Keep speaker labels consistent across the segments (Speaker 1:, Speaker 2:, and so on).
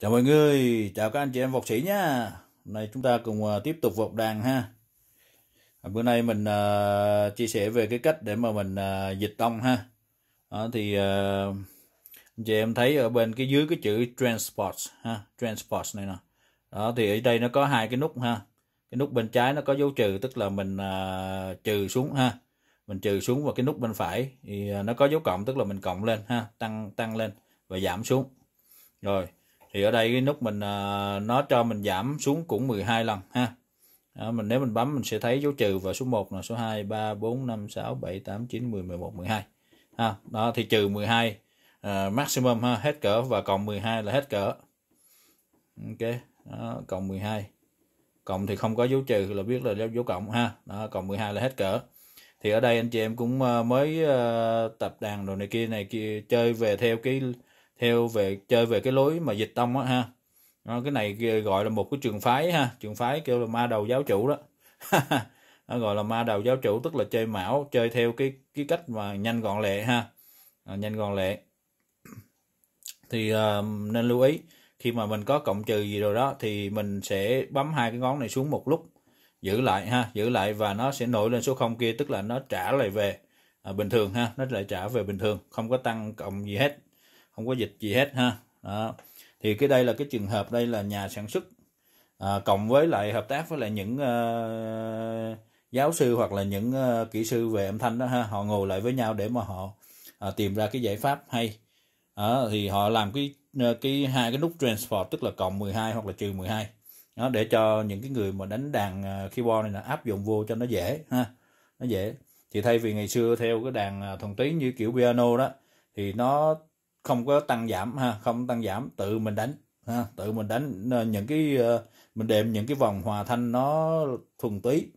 Speaker 1: Chào mọi người, chào các anh chị em vọc sĩ nhé. nay chúng ta cùng à, tiếp tục vọc đàn ha. À, bữa nay mình uh, chia sẻ về cái cách để mà mình uh, dịch tông ha. Đó, thì uh, anh chị em thấy ở bên cái dưới cái chữ transport ha, transport này nè. Đó thì ở đây nó có hai cái nút ha. Cái nút bên trái nó có dấu trừ tức là mình uh, trừ xuống ha. Mình trừ xuống và cái nút bên phải thì nó có dấu cộng tức là mình cộng lên ha, tăng tăng lên và giảm xuống. Rồi thì ở đây cái nút mình à, nó cho mình giảm xuống cũng 12 lần ha đó, mình nếu mình bấm mình sẽ thấy dấu trừ và số 1 là số 2 3 4 5 6 7 8 9 10 11 12 ha đó thì trừ 12 uh, à, maximum ha hết cỡ và cộng 12 là hết cỡ ok đó, cộng 12 cộng thì không có dấu trừ là biết là dấu cộng ha đó, cộng 12 là hết cỡ thì ở đây anh chị em cũng à, mới tập đàn đồ này kia này kia chơi về theo cái theo về chơi về cái lối mà dịch tông á ha đó, cái này gọi là một cái trường phái ha trường phái kêu là ma đầu giáo chủ đó nó gọi là ma đầu giáo chủ tức là chơi mão chơi theo cái cái cách mà nhanh gọn lẹ ha à, nhanh gọn lẹ thì uh, nên lưu ý khi mà mình có cộng trừ gì rồi đó thì mình sẽ bấm hai cái ngón này xuống một lúc giữ lại ha giữ lại và nó sẽ nổi lên số không kia tức là nó trả lại về à, bình thường ha nó lại trả về bình thường không có tăng cộng gì hết không có dịch gì hết ha đó. thì cái đây là cái trường hợp đây là nhà sản xuất à, cộng với lại hợp tác với lại những uh, giáo sư hoặc là những uh, kỹ sư về âm thanh đó ha họ ngồi lại với nhau để mà họ uh, tìm ra cái giải pháp hay à, thì họ làm cái ờ, cái hai cái nút transport tức là cộng 12 hoặc là trừ 12 đó, để cho những cái người mà đánh đàn keyboard này là áp dụng vô cho nó dễ ha nó dễ thì thay vì ngày xưa theo cái đàn à, thuần túy như kiểu piano đó thì nó không có tăng giảm ha không tăng giảm tự mình đánh ha tự mình đánh ờ, những cái ờ, mình đệm những cái vòng hòa thanh nó thuần túy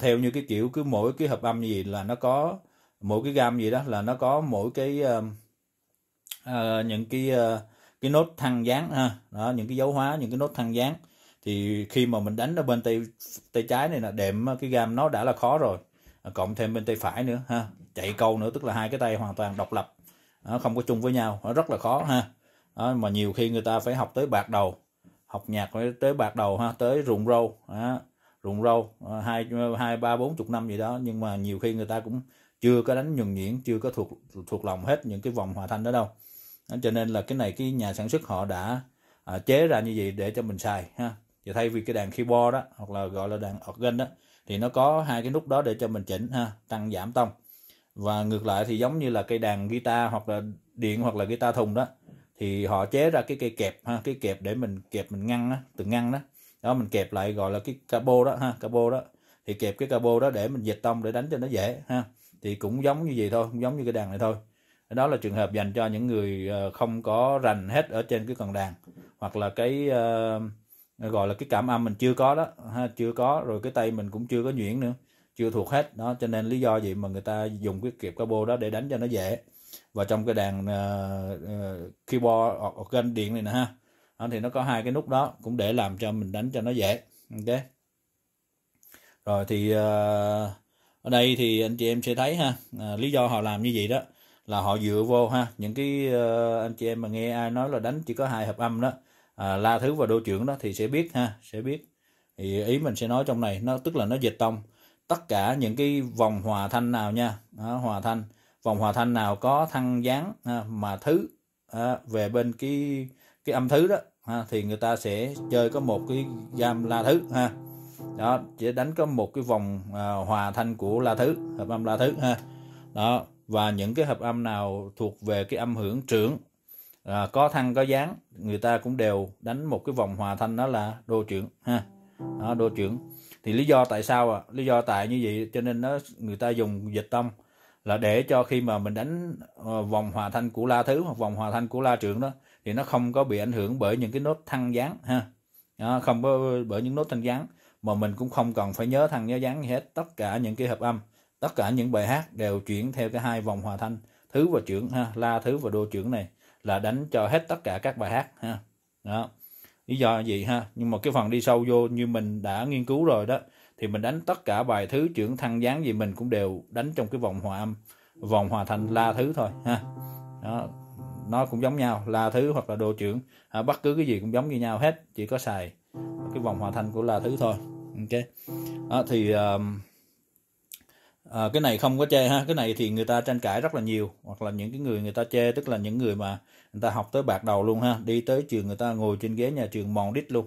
Speaker 1: theo như cái kiểu cứ mỗi cái hợp âm gì là nó có mỗi cái gam gì đó là nó có mỗi cái uh, uh, những cái uh, cái nốt thăng dáng ha đó những cái dấu hóa những cái nốt thăng dáng thì khi mà mình đánh ở bên tay tay trái này là đệm cái gam nó đã là khó rồi cộng thêm bên tay phải nữa ha chạy câu nữa tức là hai cái tay hoàn toàn độc lập nó ờ, không có chung với nhau nó ờ, rất là khó ha đó, ờ, mà nhiều khi người ta phải học tới bạc đầu học nhạc phải tới bạc đầu ha tới ruộng râu đó, ruộng râu hai hai ba bốn chục năm gì đó nhưng mà nhiều khi người ta cũng chưa có đánh nhuần nhuyễn chưa có thuộc thuộc lòng hết những cái vòng hòa thanh đó đâu đó, cho nên là cái này cái nhà sản xuất họ đã à, chế ra như vậy để cho mình xài ha thì thay vì cái đàn keyboard đó hoặc là gọi là đàn organ đó thì nó có hai cái nút đó để cho mình chỉnh ha tăng giảm tông và ngược lại thì giống như là cây đàn guitar hoặc là điện hoặc là guitar thùng đó thì họ chế ra cái cây kẹp ha cái kẹp để mình kẹp mình ngăn á từ ngăn đó đó mình kẹp lại gọi là cái cabo đó ha cabo đó thì kẹp cái cabo đó để mình dệt tông để đánh cho nó dễ ha thì cũng giống như vậy thôi giống như cái đàn này thôi đó là trường hợp dành cho những người ờ, không có rành hết ở trên cái cần đàn hoặc là cái uh, gọi là cái cảm âm mình chưa có đó ha chưa có rồi cái tay mình cũng chưa có nhuyễn nữa chưa thuộc hết đó cho nên lý do gì mà người ta dùng cái kiệp cabo đó để đánh cho nó dễ và trong cái đàn uh, uh, keyboard hoặc, kênh điện này nè ha đó, thì nó có hai cái nút đó cũng để làm cho mình đánh cho nó dễ ok rồi thì uh, ở đây thì anh chị em sẽ thấy ha uh, lý do họ làm như vậy đó là họ dựa vô ha những cái uh, anh chị em mà nghe ai nói là đánh chỉ có hai hợp âm đó à, la thứ và đô trưởng đó thì sẽ biết ha sẽ biết thì ý mình sẽ nói trong này nó tức là nó dịch tông tất cả những cái vòng hòa thanh nào nha đó, hòa thanh vòng hòa thanh nào có thăng dáng à, mà thứ à, về bên cái cái âm thứ đó ha, à, thì người ta sẽ chơi có một cái gam la thứ ha đó chỉ đánh có một cái vòng à, hòa thanh của la thứ hợp âm la thứ ha đó và những cái hợp âm nào thuộc về cái âm hưởng trưởng à, có thăng có dáng người ta cũng đều đánh một cái vòng hòa thanh đó là đô trưởng ha đó, đô trưởng thì lý do tại sao à? lý do tại như vậy cho nên nó người ta dùng dịch tông là để cho khi mà mình đánh ờ, vòng hòa thanh của la thứ hoặc vòng hòa thanh của la trưởng đó thì nó không có bị ảnh hưởng bởi những cái nốt thăng gián ha đó, không có bởi những nốt thanh gián mà mình cũng không cần phải nhớ thăng nhớ gián gì hết tất cả những cái hợp âm tất cả những bài hát đều chuyển theo cái hai vòng hòa thanh thứ và trưởng ha la thứ và đô trưởng này là đánh cho hết tất cả các bài hát ha đó lý do gì ha nhưng mà cái phần đi sâu vô như mình đã nghiên cứu rồi đó thì mình đánh tất cả bài thứ trưởng thăng dáng gì mình cũng đều đánh trong cái vòng hòa âm vòng hòa thành la thứ thôi ha đó nó cũng giống nhau la thứ hoặc là đồ trưởng à, bất cứ cái gì cũng giống như nhau hết chỉ có xài cái vòng hòa thành của la thứ thôi ok đó à, thì uh, à, cái này không có chê ha cái này thì người ta tranh cãi rất là nhiều hoặc là những cái người người ta chê tức là những người mà người ta học tới bạc đầu luôn ha đi tới trường người ta ngồi trên ghế nhà trường mòn đít luôn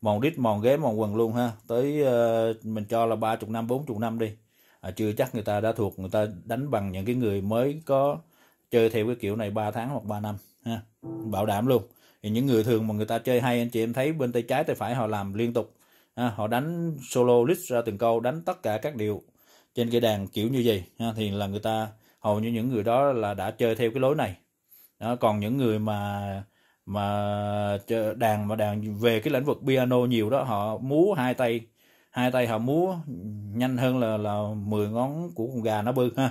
Speaker 1: mòn đít mòn ghế mòn quần luôn ha tới uh, mình cho là ba chục năm bốn chục năm đi à, chưa chắc người ta đã thuộc người ta đánh bằng những cái người mới có chơi theo cái kiểu này 3 tháng hoặc 3 năm ha bảo đảm luôn thì những người thường mà người ta chơi hay anh chị em thấy bên tay trái tay phải họ làm liên tục ha. À, họ đánh solo list ra từng câu đánh tất cả các điệu trên cái đàn kiểu như vậy ha, thì là người ta hầu như những người đó là đã chơi theo cái lối này đó, còn những người mà mà đàn mà đàn về cái lĩnh vực piano nhiều đó họ múa hai tay hai tay họ múa nhanh hơn là là 10 ngón của con gà nó bư ha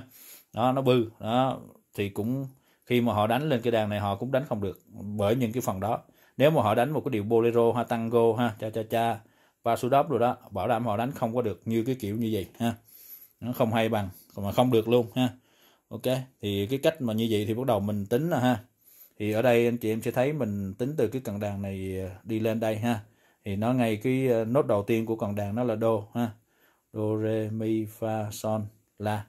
Speaker 1: đó nó bư đó thì cũng khi mà họ đánh lên cái đàn này họ cũng đánh không được bởi những cái phần đó nếu mà họ đánh một cái điệu bolero ha tango ha cha cha cha và basudop rồi đó bảo đảm họ đánh không có được như cái kiểu như vậy ha nó không hay bằng mà không được luôn ha ok thì cái cách mà như vậy thì bắt đầu mình tính là ha thì ở đây anh chị em sẽ thấy mình tính từ cái cần đàn này ờ, đi lên đây ha thì nó ngay cái ờ, nốt đầu tiên của cần đàn nó là đô ha đô re mi fa son la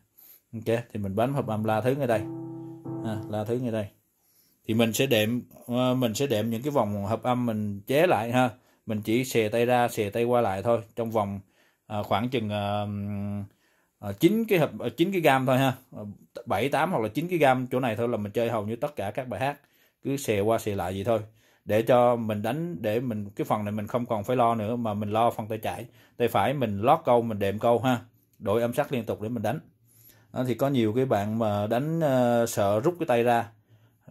Speaker 1: ok thì mình bấm hợp âm la thứ ngay đây ha, la thứ ngay đây thì mình sẽ đệm ờ, mình sẽ đệm những cái vòng hợp âm mình chế lại ha mình chỉ xè tay ra xè tay qua lại thôi trong vòng khoảng chừng à, Ờ, chín cái hộp ờ, chín cái gam thôi ha ờ, bảy tám hoặc là chín cái gam chỗ này thôi là mình chơi hầu như tất cả các bài hát cứ xè qua xè lại gì thôi để cho mình đánh để mình cái phần này mình không còn phải lo nữa mà mình lo phần tay trái tay phải mình lót câu mình đệm câu ha đổi âm sắc liên tục để mình đánh đó, thì có nhiều cái bạn mà đánh uh, sợ rút cái tay ra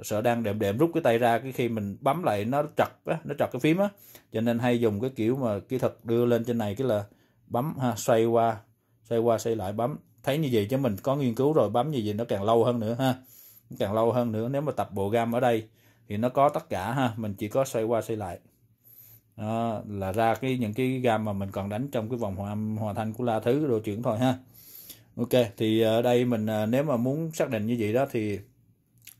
Speaker 1: sợ đang đệm đệm rút cái tay ra cái khi mình bấm lại nó trật á nó trật cái phím á cho nên hay dùng cái kiểu mà kỹ thuật đưa lên trên này cái là bấm ha xoay qua xoay qua xoay lại bấm thấy như vậy chứ mình có nghiên cứu rồi bấm như vậy nó càng lâu hơn nữa ha càng lâu hơn nữa nếu mà tập bộ gam ở đây thì nó có tất cả ha mình chỉ có xoay qua xoay lại đó, là ra cái những cái gam mà mình còn đánh trong cái vòng hòa hòa thanh của la thứ đồ chuyển thôi ha ok thì ở đây mình à, nếu mà muốn xác định như vậy đó thì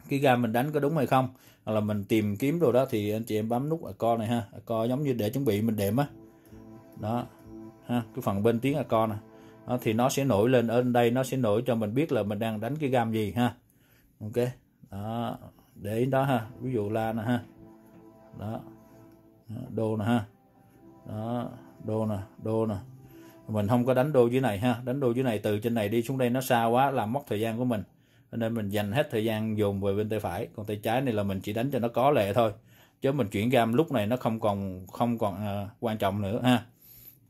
Speaker 1: cái gam mình đánh có đúng hay không hoặc là mình tìm kiếm đồ đó thì anh chị em bấm nút ở co này ha co giống như để chuẩn bị mình đệm á đó. đó ha cái phần bên tiếng co nè thì nó sẽ nổi lên ở đây nó sẽ nổi cho mình biết là mình đang đánh cái gam gì ha ok đó để đó ha ví dụ la nè ha đó đô nè ha đó đô nè đô nè mình không có đánh đô dưới này ha đánh đô dưới này từ trên này đi xuống đây nó xa quá làm mất thời gian của mình nên mình dành hết thời gian dùng về bên tay phải còn tay trái này là mình chỉ đánh cho nó có lệ thôi chứ mình chuyển gam lúc này nó không còn không còn uh, quan trọng nữa ha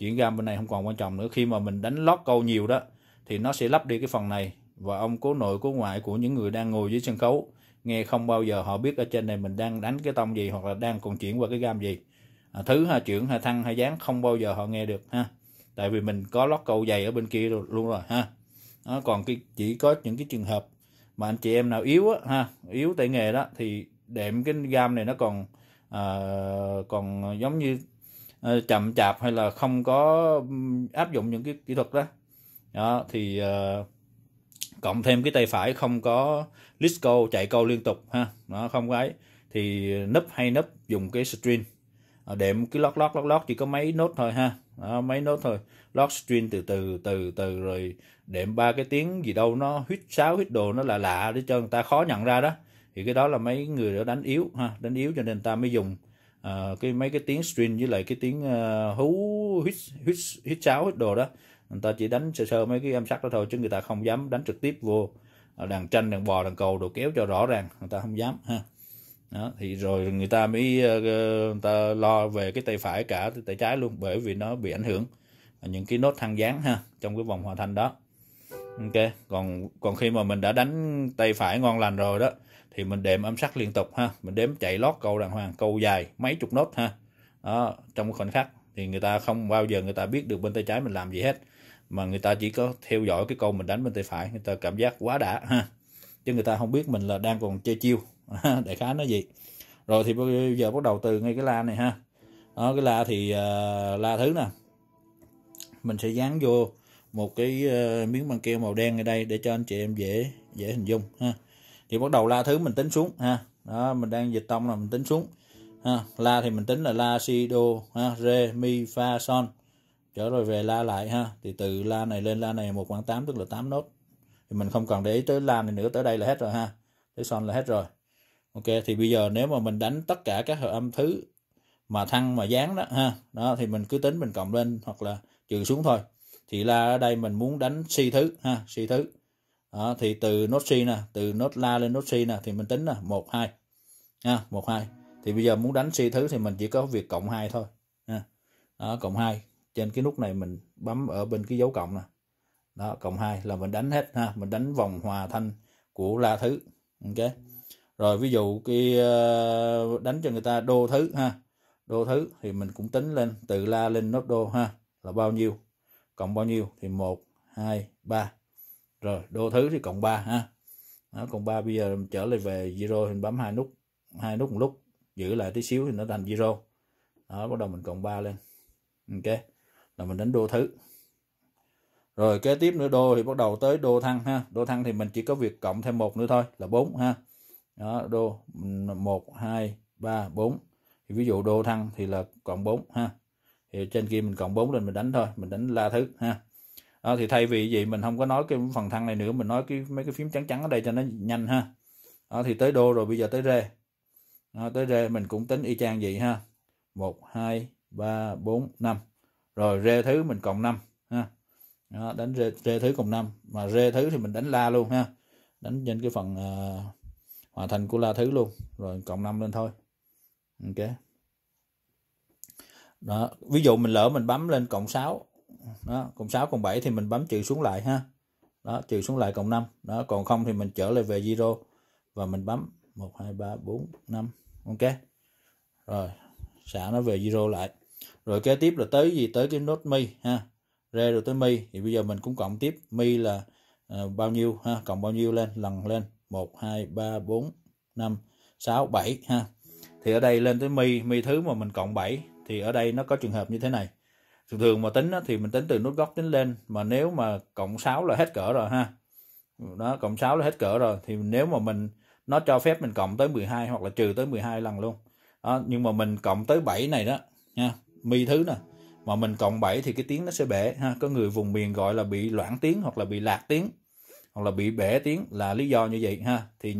Speaker 1: chuyển gam bên này không còn quan trọng nữa khi mà mình đánh lót câu nhiều đó thì nó sẽ lấp đi cái phần này và ông cố nội cố ngoại của những người đang ngồi dưới sân khấu nghe không bao giờ họ biết ở trên này mình đang đánh cái tông gì hoặc là đang còn chuyển qua cái gam gì à, thứ ha chuyển hay thăng hay dán không bao giờ họ nghe được ha tại vì mình có lót câu dày ở bên kia luôn rồi ha đó, còn cái chỉ có những cái trường hợp mà anh chị em nào yếu á ha yếu tay nghề đó thì đệm cái gam này nó còn à, còn giống như Ờ, chậm chạp hay là không có áp dụng những cái kỹ thuật đó đó thì ờ, cộng thêm cái tay phải không có list câu chạy câu liên tục ha nó không có ấy thì nấp hay nấp dùng cái string ờ, đệm cái lót lót lót lót chỉ có mấy nốt thôi ha đó, mấy nốt thôi lót string từ từ từ từ rồi đệm ba cái tiếng gì đâu nó huyết sáo huyết đồ nó là lạ để cho người ta khó nhận ra đó thì cái đó là mấy người đã đánh yếu ha đánh yếu cho nên ta mới dùng uh, cái mấy cái tiếng string với lại cái tiếng uh, hú hít hít hít cháo hít đồ đó người ta chỉ đánh sơ sơ mấy cái âm sắc đó thôi chứ người ta không dám đánh trực tiếp vô ờ, đàn tranh đàn bò đàn cầu đồ kéo cho rõ ràng người ta không dám ha đó, thì rồi người ta mới người ta lo về cái tay phải cả tay trái luôn bởi vì nó bị ảnh hưởng những cái nốt thăng dáng ha trong cái vòng hòa thanh đó ok còn còn khi mà mình đã đánh tay phải ngon lành rồi đó thì mình đệm âm sắc liên tục ha mình đếm chạy lót câu đàng hoàng câu dài mấy chục nốt ha đó trong khoảnh khắc thì người ta không bao giờ người ta biết được bên tay trái mình làm gì hết mà người ta chỉ có theo dõi cái câu mình đánh bên tay phải người ta cảm giác quá đã ha chứ người ta không biết mình là đang còn chơi chiêu đại khái nó gì rồi thì bây giờ bắt đầu từ ngay cái la này ha đó, cái la thì uh, la thứ nè mình sẽ dán vô một cái uh, miếng băng keo màu đen ở đây để cho anh chị em dễ dễ hình dung ha thì bắt đầu la thứ mình tính xuống ha đó mình đang dịch tông là mình tính xuống ha la thì mình tính là la si đô ha re mi fa son trở rồi về la lại ha thì từ la này lên la này một khoảng tám tức là tám nốt thì mình không còn để ý tới la này nữa tới đây là hết rồi ha tới son là hết rồi ok thì bây giờ nếu mà mình đánh tất cả các hợp âm thứ mà thăng mà dán đó ha đó thì mình cứ tính mình cộng lên hoặc là trừ xuống thôi thì la ở đây mình muốn đánh si thứ ha si thứ đó, thì từ nốt si nè từ nốt la lên nốt si nè thì mình tính nè một hai nha một hai thì bây giờ muốn đánh si thứ thì mình chỉ có việc cộng hai thôi ha đó, cộng hai trên cái nút này mình bấm ở bên cái dấu cộng nè đó cộng hai là mình đánh hết ha mình đánh vòng hòa thanh của la thứ ok rồi ví dụ cái ờ, đánh cho người ta đô thứ ha đô thứ thì mình cũng tính lên từ la lên nốt đô ha là bao nhiêu cộng bao nhiêu thì một hai ba rồi đô thứ thì cộng 3 ha đó, cộng 3 bây giờ trở lại về zero thì bấm hai nút hai nút một lúc giữ lại tí xíu thì nó thành zero đó bắt đầu mình cộng 3 lên ok là mình đánh đô thứ rồi kế tiếp nữa đô thì bắt đầu tới đô thăng ha đô thăng thì mình chỉ có việc cộng thêm một nữa thôi là 4 ha đó đô 1 2 3 4 thì ví dụ đô thăng thì là cộng 4 ha thì trên kia mình cộng 4 lên mình đánh thôi mình đánh la thứ ha à, thì thay vì gì mình không có nói cái phần thăng này nữa mình nói cái mấy cái phím trắng trắng ở đây cho nó nhanh ha à, thì tới đô rồi bây giờ tới rê à, tới rê mình cũng tính y chang vậy ha một hai ba bốn năm rồi rê thứ mình cộng năm ha đó, đánh rê, rê thứ cộng năm mà rê thứ thì mình đánh la luôn ha đánh trên cái phần uh, hòa thành của la thứ luôn rồi cộng năm lên thôi ok đó ví dụ mình lỡ mình bấm lên cộng 6 đó cộng 6 cộng 7 thì mình bấm trừ xuống lại ha đó trừ xuống lại cộng 5 đó còn không thì mình trở lại về zero và mình bấm 1 2 3 4 5 ok rồi xả nó về zero lại rồi kế tiếp là tới gì tới cái nốt mi ha re rồi tới mi thì bây giờ mình cũng cộng tiếp mi là uh, bao nhiêu ha cộng bao nhiêu lên lần lên 1 2 3 4 5 6 7 ha thì ở đây lên tới mi mi thứ mà mình cộng 7 thì ở đây nó có trường hợp như thế này thường thường mà tính á, thì mình tính từ nút gốc tính lên mà nếu mà cộng 6 là hết cỡ rồi ha đó cộng 6 là hết cỡ rồi thì nếu mà mình nó cho phép mình cộng tới 12 hoặc là trừ tới 12 lần luôn đó, nhưng mà mình cộng tới 7 này đó nha mi thứ nè mà mình cộng 7 thì cái tiếng nó sẽ bể ha có người vùng miền gọi là bị loãng tiếng hoặc là bị lạc tiếng hoặc là bị bể tiếng là lý do như vậy ha thì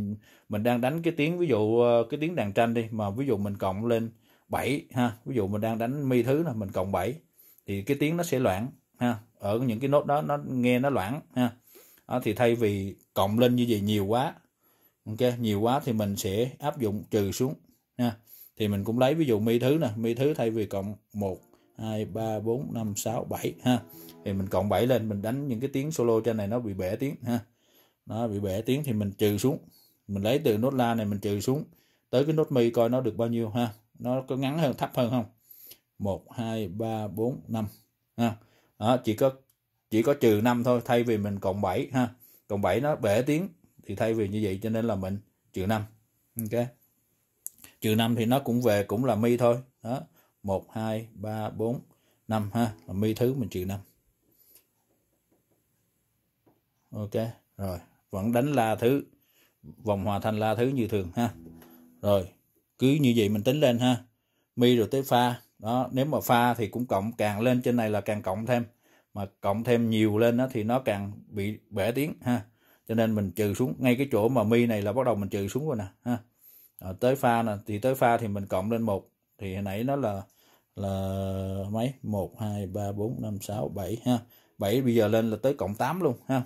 Speaker 1: mình đang đánh cái tiếng ví dụ ờ, cái tiếng đàn tranh đi mà ví dụ mình cộng lên 7 ha ví dụ mình đang đánh mi thứ nè mình cộng 7 thì cái tiếng nó sẽ loạn ha ở những cái nốt đó nó nghe nó loạn ha đó, thì thay vì cộng lên như vậy nhiều quá ok nhiều quá thì mình sẽ áp dụng trừ xuống ha thì mình cũng lấy ví dụ mi thứ nè mi thứ thay vì cộng một hai ba bốn năm sáu bảy ha thì mình cộng 7 lên mình đánh những cái tiếng solo trên này nó bị bẻ tiếng ha nó bị bẻ tiếng thì mình trừ xuống mình lấy từ nốt la này mình trừ xuống tới cái nốt mi coi nó được bao nhiêu ha nó có ngắn hơn thấp hơn không 1 2 3 4 5 ha. Đó, chỉ có chỉ có trừ 5 thôi thay vì mình cộng 7 ha. Cộng 7 nó bể tiếng thì thay vì như vậy cho nên là mình trừ 5. Ok. Trừ 5 thì nó cũng về cũng là mi thôi. Đó. 1 2 3 4 5 ha, là mi thứ mình trừ 5. Ok, rồi, vẫn đánh la thứ vòng hòa thanh la thứ như thường ha. Rồi, cứ như vậy mình tính lên ha. Mi rồi tới pha đó nếu mà pha thì cũng cộng càng lên trên này là càng cộng thêm mà cộng thêm nhiều lên đó thì nó càng bị bể tiếng ha cho nên mình trừ xuống ngay cái chỗ mà mi này là bắt đầu mình trừ xuống rồi nè ha à, tới pha nè thì tới pha thì mình cộng lên một thì hồi nãy nó là là mấy một hai ba bốn năm sáu bảy ha bảy bây giờ lên là tới cộng tám luôn ha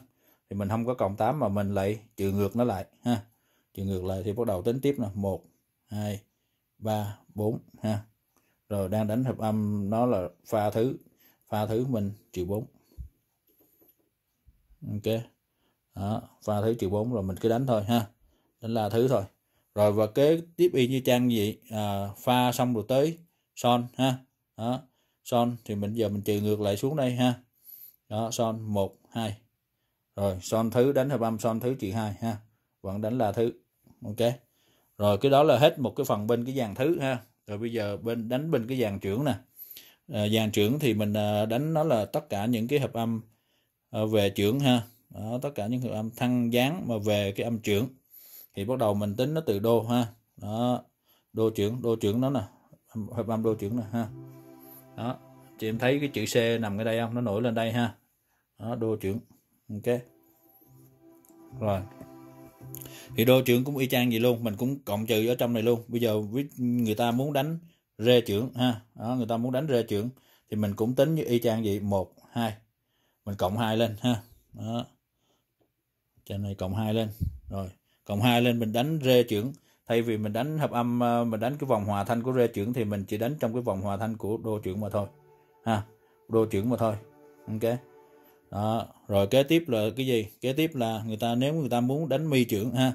Speaker 1: thì mình không có cộng tám mà mình lại trừ ngược nó lại ha trừ ngược lại thì bắt đầu tính tiếp nè một hai ba bốn ha rồi đang đánh hợp âm nó là pha thứ pha thứ mình triệu bốn, ok đó, pha thứ triệu bốn rồi mình cứ đánh thôi ha đánh là thứ thôi rồi và kế tiếp y như trang gì à, pha xong rồi tới son ha đó son thì mình giờ mình trừ ngược lại xuống đây ha đó son một hai rồi son thứ đánh hợp âm son thứ triệu hai ha vẫn đánh là thứ ok rồi cái đó là hết một cái phần bên cái dàn thứ ha rồi bây giờ bên đánh bên cái dàn trưởng nè à, dàn trưởng thì mình ờ, đánh nó là tất cả những cái hợp âm ờ, về trưởng ha đó, tất cả những hợp âm thăng dáng mà về cái âm trưởng thì bắt đầu mình tính nó từ đô ha đó đô trưởng đô trưởng nó nè hợp âm đô trưởng nè ha đó chị em thấy cái chữ c nằm cái đây không nó nổi lên đây ha đó đô trưởng ok rồi thì đô trưởng cũng y chang vậy luôn mình cũng cộng trừ ở trong này luôn bây giờ người ta muốn đánh rê trưởng ha đó, người ta muốn đánh rê trưởng thì mình cũng tính như y chang vậy một hai mình cộng hai lên ha đó trên này cộng hai lên rồi cộng hai lên mình đánh rê trưởng thay vì mình đánh hợp âm ờ, mình đánh cái vòng hòa thanh của rê trưởng thì mình chỉ đánh trong cái vòng hòa thanh của đô trưởng mà thôi ha đô trưởng mà thôi ok đó rồi kế tiếp là cái gì kế tiếp là người ta nếu người ta muốn đánh mi trưởng ha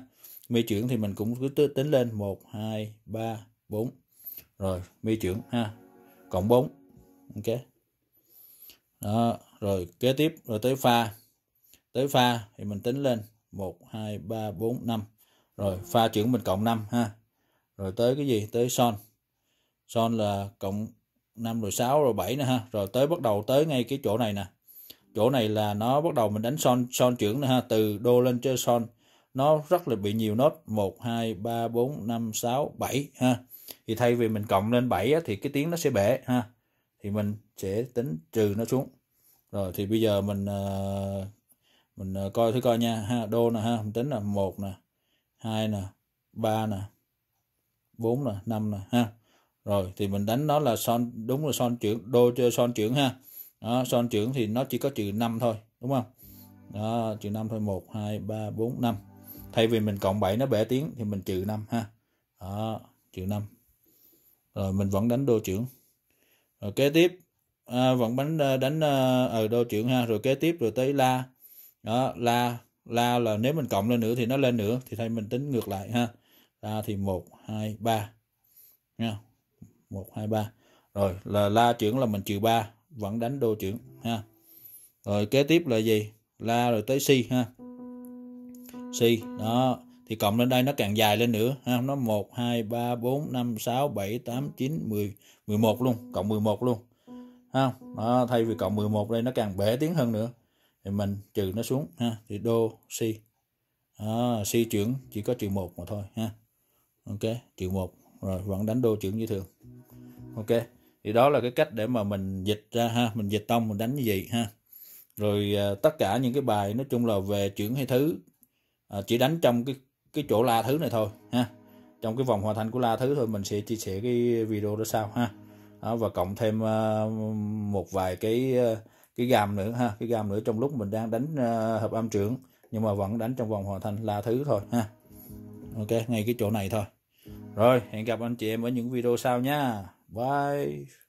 Speaker 1: mi chuyển thì mình cũng cứ tính lên 1 2 3 4 rồi mi chuyển ha cộng 4 ok đó rồi kế tiếp rồi tới pha tới pha thì mình tính lên 1 2 3 4 5 rồi pha chuyển mình cộng 5 ha rồi tới cái gì tới son son là cộng 5 rồi 6 rồi 7 nữa ha rồi tới bắt đầu tới ngay cái chỗ này nè chỗ này là nó bắt đầu mình đánh son son chuyển nè ha từ đô lên chơi son nó rất là bị nhiều nốt 1 2 3 4 5 6 7 ha. Thì thay vì mình cộng lên 7 á, thì cái tiếng nó sẽ bể ha. Thì mình sẽ tính trừ nó xuống. Rồi thì bây giờ mình ờ, mình ờ, coi thử coi nha ha, đô nè ha, mình tính là 1 nè, 2 nè, 3 nè, 4 nè, 5 nè ha. Rồi thì mình đánh nó là son đúng là son trưởng đô cho son trưởng ha. Đó, son trưởng thì nó chỉ có trừ 5 thôi, đúng không? Đó, trừ 5 thôi, 1 2 3 4 5 thay vì mình cộng 7 nó bẻ tiếng thì mình trừ 5 ha đó, trừ 5 rồi mình vẫn đánh đô trưởng rồi kế tiếp à, vẫn à, đánh đánh à, ở ờ, đô trưởng ha rồi kế tiếp rồi tới la đó la la là nếu mình cộng lên nữa thì nó lên nữa thì thay mình tính ngược lại ha la thì 1 2 3 nha 1 2 3 rồi là la trưởng là mình trừ 3 vẫn đánh đô trưởng ha rồi kế tiếp là gì la rồi tới si ha c đó thì cộng lên đây nó càng dài lên nữa ha nó 1 2 3 4 5 6 7 8 9 10 11 luôn cộng 11 luôn ha đó, thay vì cộng 11 đây nó càng bể tiếng hơn nữa thì mình trừ nó xuống ha thì đô c đó, si chuyển chỉ có trừ một mà thôi ha ok trừ một rồi vẫn đánh đô chuyển như thường ok thì đó là cái cách để mà mình dịch ra ha mình dịch tông mình đánh như vậy ha rồi ờ, tất cả những cái bài nói chung là về chuyển hay thứ à, chỉ đánh trong cái cái chỗ la thứ này thôi ha trong cái vòng hoàn thành của la thứ thôi mình sẽ chia sẻ cái video đó sau ha đó, và cộng thêm uh, một vài cái uh, cái gam nữa ha cái gam nữa trong lúc mình đang đánh uh, hợp âm trưởng nhưng mà vẫn đánh trong vòng hoàn thành la thứ thôi ha ok ngay cái chỗ này thôi rồi hẹn gặp anh chị em ở những video sau nha bye